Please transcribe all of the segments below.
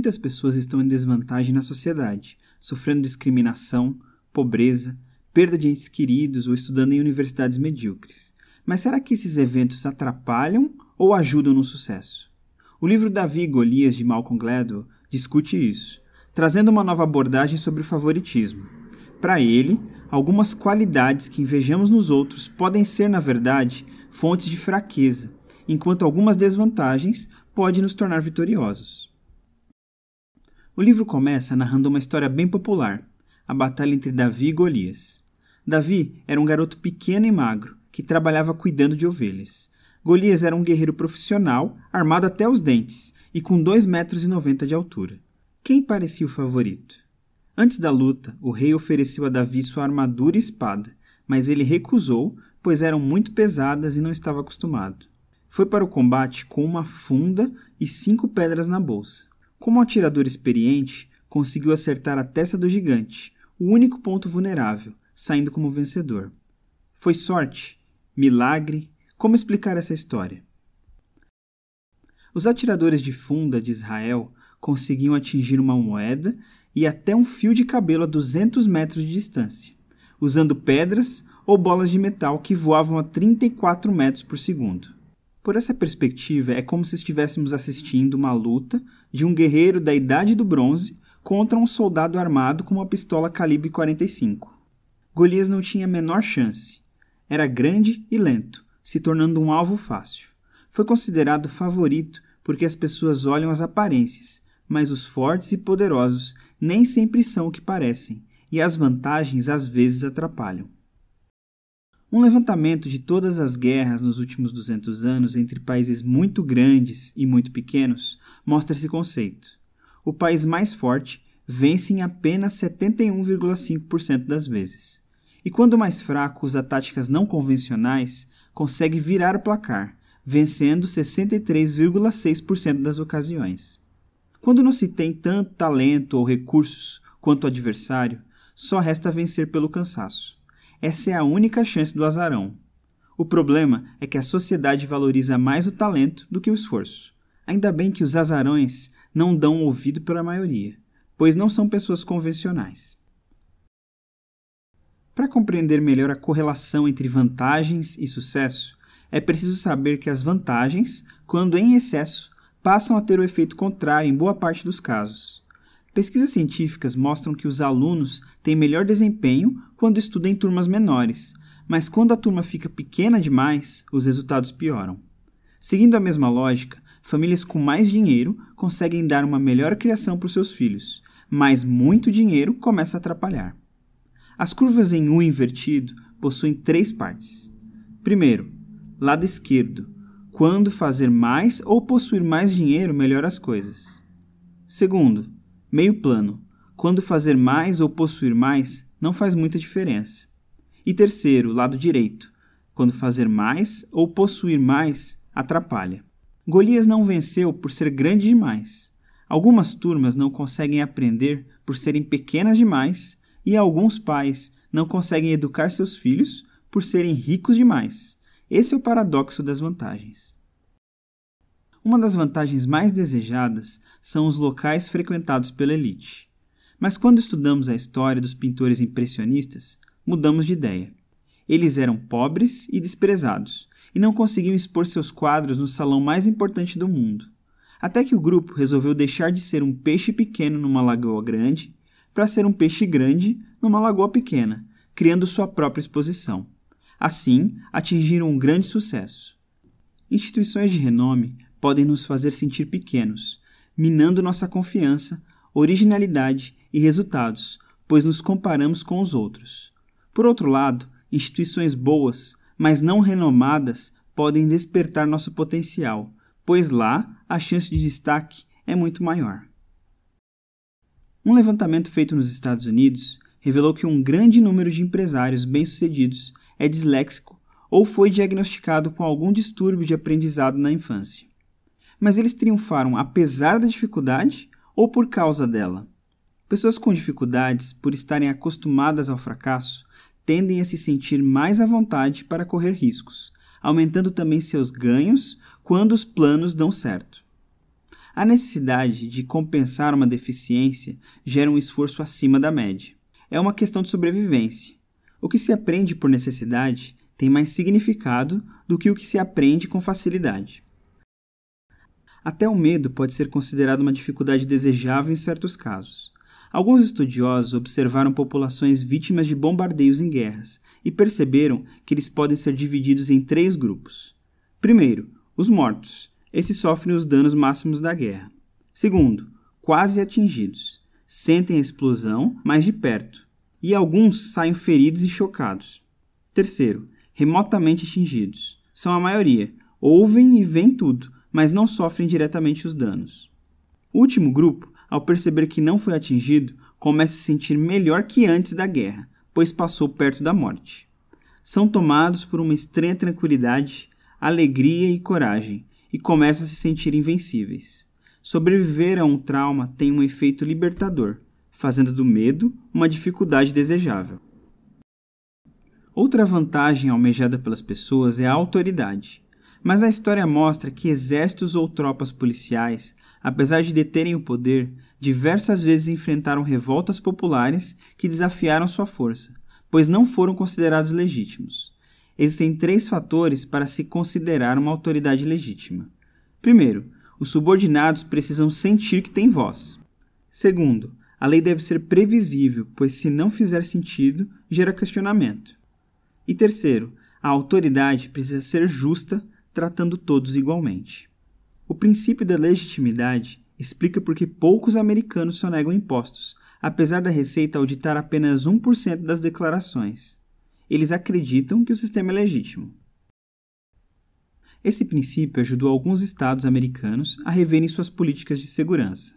muitas pessoas estão em desvantagem na sociedade, sofrendo discriminação, pobreza, perda de entes queridos ou estudando em universidades medíocres. Mas será que esses eventos atrapalham ou ajudam no sucesso? O livro Davi e Golias de Malcolm Gladwell discute isso, trazendo uma nova abordagem sobre o favoritismo. Para ele, algumas qualidades que invejamos nos outros podem ser, na verdade, fontes de fraqueza, enquanto algumas desvantagens podem nos tornar vitoriosos. O livro começa narrando uma história bem popular, a batalha entre Davi e Golias. Davi era um garoto pequeno e magro, que trabalhava cuidando de ovelhas. Golias era um guerreiro profissional, armado até os dentes e com 2,90 metros e noventa de altura. Quem parecia o favorito? Antes da luta, o rei ofereceu a Davi sua armadura e espada, mas ele recusou, pois eram muito pesadas e não estava acostumado. Foi para o combate com uma funda e cinco pedras na bolsa. Como um atirador experiente, conseguiu acertar a testa do gigante, o único ponto vulnerável, saindo como vencedor. Foi sorte? Milagre? Como explicar essa história? Os atiradores de funda de Israel conseguiam atingir uma moeda e até um fio de cabelo a 200 metros de distância, usando pedras ou bolas de metal que voavam a 34 metros por segundo. Por essa perspectiva, é como se estivéssemos assistindo uma luta de um guerreiro da Idade do Bronze contra um soldado armado com uma pistola calibre 45. Golias não tinha a menor chance. Era grande e lento, se tornando um alvo fácil. Foi considerado favorito porque as pessoas olham as aparências, mas os fortes e poderosos nem sempre são o que parecem, e as vantagens às vezes atrapalham. Um levantamento de todas as guerras nos últimos 200 anos entre países muito grandes e muito pequenos mostra esse conceito. O país mais forte vence em apenas 71,5% das vezes. E quando o mais fraco usa táticas não convencionais, consegue virar o placar, vencendo 63,6% das ocasiões. Quando não se tem tanto talento ou recursos quanto o adversário, só resta vencer pelo cansaço. Essa é a única chance do azarão. O problema é que a sociedade valoriza mais o talento do que o esforço. Ainda bem que os azarões não dão ouvido para a maioria, pois não são pessoas convencionais. Para compreender melhor a correlação entre vantagens e sucesso, é preciso saber que as vantagens, quando em excesso, passam a ter o efeito contrário em boa parte dos casos. Pesquisas científicas mostram que os alunos têm melhor desempenho quando estudam em turmas menores, mas quando a turma fica pequena demais, os resultados pioram. Seguindo a mesma lógica, famílias com mais dinheiro conseguem dar uma melhor criação para os seus filhos, mas muito dinheiro começa a atrapalhar. As curvas em U invertido possuem três partes. Primeiro, lado esquerdo, quando fazer mais ou possuir mais dinheiro melhora as coisas. Segundo, Meio plano. Quando fazer mais ou possuir mais não faz muita diferença. E terceiro, lado direito. Quando fazer mais ou possuir mais atrapalha. Golias não venceu por ser grande demais. Algumas turmas não conseguem aprender por serem pequenas demais, e alguns pais não conseguem educar seus filhos por serem ricos demais. Esse é o paradoxo das vantagens. Uma das vantagens mais desejadas são os locais frequentados pela elite. Mas quando estudamos a história dos pintores impressionistas, mudamos de ideia. Eles eram pobres e desprezados, e não conseguiam expor seus quadros no salão mais importante do mundo. Até que o grupo resolveu deixar de ser um peixe pequeno numa lagoa grande para ser um peixe grande numa lagoa pequena, criando sua própria exposição. Assim, atingiram um grande sucesso. Instituições de renome podem nos fazer sentir pequenos, minando nossa confiança, originalidade e resultados, pois nos comparamos com os outros. Por outro lado, instituições boas, mas não renomadas, podem despertar nosso potencial, pois lá a chance de destaque é muito maior. Um levantamento feito nos Estados Unidos revelou que um grande número de empresários bem-sucedidos é disléxico ou foi diagnosticado com algum distúrbio de aprendizado na infância mas eles triunfaram apesar da dificuldade ou por causa dela? Pessoas com dificuldades, por estarem acostumadas ao fracasso, tendem a se sentir mais à vontade para correr riscos, aumentando também seus ganhos quando os planos dão certo. A necessidade de compensar uma deficiência gera um esforço acima da média. É uma questão de sobrevivência. O que se aprende por necessidade tem mais significado do que o que se aprende com facilidade. Até o medo pode ser considerado uma dificuldade desejável em certos casos. Alguns estudiosos observaram populações vítimas de bombardeios em guerras e perceberam que eles podem ser divididos em três grupos. Primeiro, os mortos. Esses sofrem os danos máximos da guerra. Segundo, quase atingidos. Sentem a explosão, mas de perto. E alguns saem feridos e chocados. Terceiro, remotamente atingidos. São a maioria. Ouvem e veem tudo, mas não sofrem diretamente os danos. O último grupo, ao perceber que não foi atingido, começa a se sentir melhor que antes da guerra, pois passou perto da morte. São tomados por uma estranha tranquilidade, alegria e coragem, e começam a se sentir invencíveis. Sobreviver a um trauma tem um efeito libertador, fazendo do medo uma dificuldade desejável. Outra vantagem almejada pelas pessoas é a autoridade. Mas a história mostra que exércitos ou tropas policiais, apesar de deterem o poder, diversas vezes enfrentaram revoltas populares que desafiaram sua força, pois não foram considerados legítimos. Existem três fatores para se considerar uma autoridade legítima. Primeiro, os subordinados precisam sentir que têm voz. Segundo, a lei deve ser previsível, pois se não fizer sentido, gera questionamento. E terceiro, a autoridade precisa ser justa tratando todos igualmente. O princípio da legitimidade explica por que poucos americanos sonegam impostos, apesar da Receita auditar apenas 1% das declarações. Eles acreditam que o sistema é legítimo. Esse princípio ajudou alguns estados americanos a reverem suas políticas de segurança.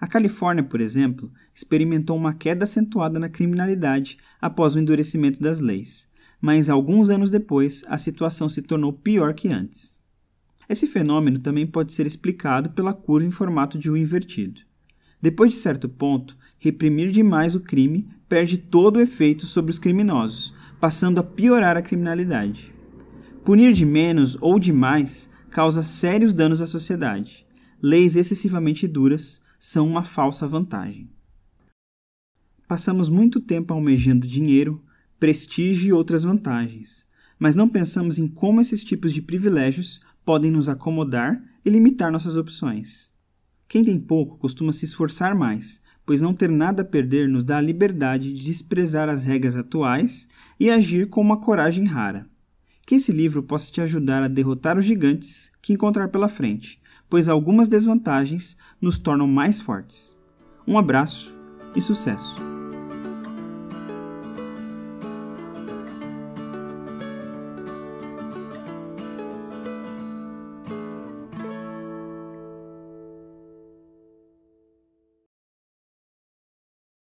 A Califórnia, por exemplo, experimentou uma queda acentuada na criminalidade após o endurecimento das leis, mas alguns anos depois a situação se tornou pior que antes. Esse fenômeno também pode ser explicado pela curva em formato de U invertido. Depois de certo ponto, reprimir demais o crime perde todo o efeito sobre os criminosos, passando a piorar a criminalidade. Punir de menos ou demais causa sérios danos à sociedade. Leis excessivamente duras são uma falsa vantagem. Passamos muito tempo almejando dinheiro, prestígio e outras vantagens, mas não pensamos em como esses tipos de privilégios podem nos acomodar e limitar nossas opções. Quem tem pouco costuma se esforçar mais, pois não ter nada a perder nos dá a liberdade de desprezar as regras atuais e agir com uma coragem rara. Que esse livro possa te ajudar a derrotar os gigantes que encontrar pela frente, pois algumas desvantagens nos tornam mais fortes. Um abraço e sucesso!